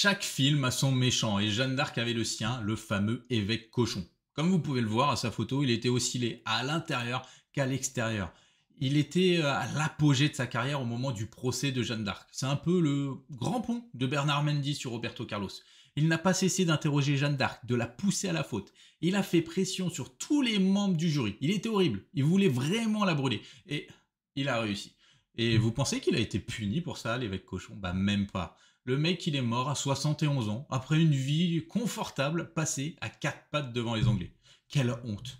Chaque film a son méchant et Jeanne d'Arc avait le sien, le fameux évêque cochon. Comme vous pouvez le voir à sa photo, il était oscillé à l'intérieur qu'à l'extérieur. Il était euh, à l'apogée de sa carrière au moment du procès de Jeanne d'Arc. C'est un peu le grand pont de Bernard Mendy sur Roberto Carlos. Il n'a pas cessé d'interroger Jeanne d'Arc, de la pousser à la faute. Il a fait pression sur tous les membres du jury. Il était horrible. Il voulait vraiment la brûler. Et il a réussi. Et mm. vous pensez qu'il a été puni pour ça, l'évêque cochon Bah même pas. Le mec, il est mort à 71 ans, après une vie confortable passée à quatre pattes devant les Anglais. Quelle honte